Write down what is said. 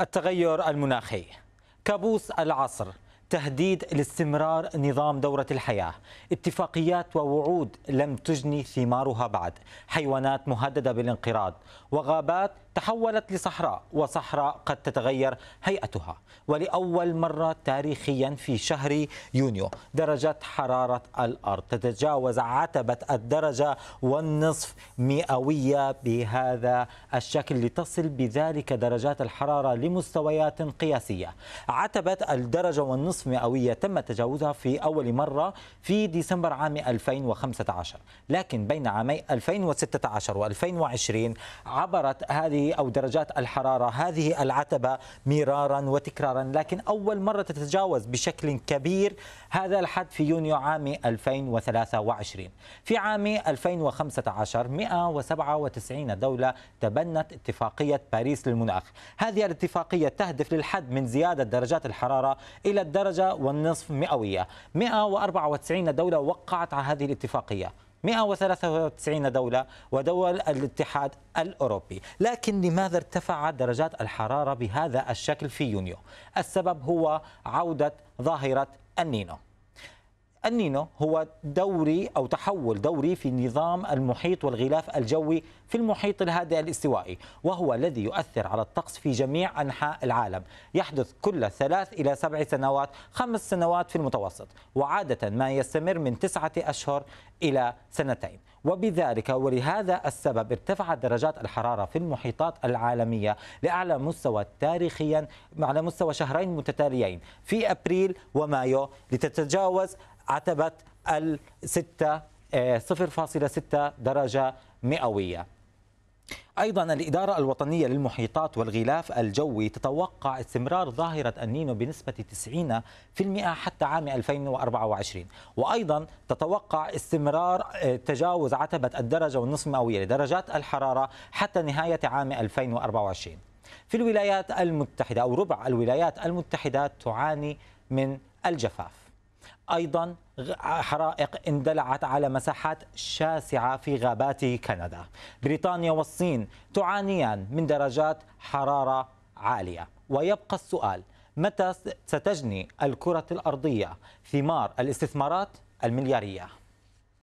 التغير المناخي كابوس العصر تهديد لاستمرار نظام دورة الحياة اتفاقيات ووعود لم تجني ثمارها بعد حيوانات مهددة بالانقراض وغابات تحولت لصحراء وصحراء قد تتغير هيئتها ولأول مرة تاريخيا في شهر يونيو درجة حرارة الأرض تتجاوز عتبة الدرجة والنصف مئوية بهذا الشكل لتصل بذلك درجات الحرارة لمستويات قياسية عتبة الدرجة والنصف مئوية تم تجاوزها في أول مرة في ديسمبر عام 2015 لكن بين عامي 2016 و2020 عبرت هذه أو درجات الحرارة هذه العتبة مرارا وتكرارا لكن أول مرة تتجاوز بشكل كبير هذا الحد في يونيو عام 2023 في عام 2015 197 دولة تبنت اتفاقية باريس للمناخ هذه الاتفاقية تهدف للحد من زيادة درجات الحرارة إلى الدرجة والنصف مئوية 194 دولة وقعت على هذه الاتفاقية 193 دولة ودول الاتحاد الأوروبي لكن لماذا ارتفعت درجات الحرارة بهذا الشكل في يونيو السبب هو عودة ظاهرة النينو النينو هو دوري أو تحول دوري في نظام المحيط والغلاف الجوي في المحيط الهادئ الاستوائي وهو الذي يؤثر على الطقس في جميع أنحاء العالم يحدث كل ثلاث إلى سبع سنوات خمس سنوات في المتوسط وعادة ما يستمر من تسعة أشهر إلى سنتين وبذلك ولهذا السبب ارتفعت درجات الحرارة في المحيطات العالمية لأعلى مستوى تاريخيا على مستوى شهرين متتاليين في أبريل ومايو لتتجاوز الستة آه، صفر فاصلة 0.6 درجة مئوية أيضا الإدارة الوطنية للمحيطات والغلاف الجوي تتوقع استمرار ظاهرة النينو بنسبة 90% حتى عام 2024 وأيضا تتوقع استمرار آه، تجاوز عتبة الدرجة والنصف مئوية لدرجات الحرارة حتى نهاية عام 2024 في الولايات المتحدة أو ربع الولايات المتحدة تعاني من الجفاف أيضا حرائق اندلعت على مساحات شاسعة في غابات كندا بريطانيا والصين تعانيان من درجات حرارة عالية ويبقى السؤال متى ستجني الكرة الأرضية ثمار الاستثمارات المليارية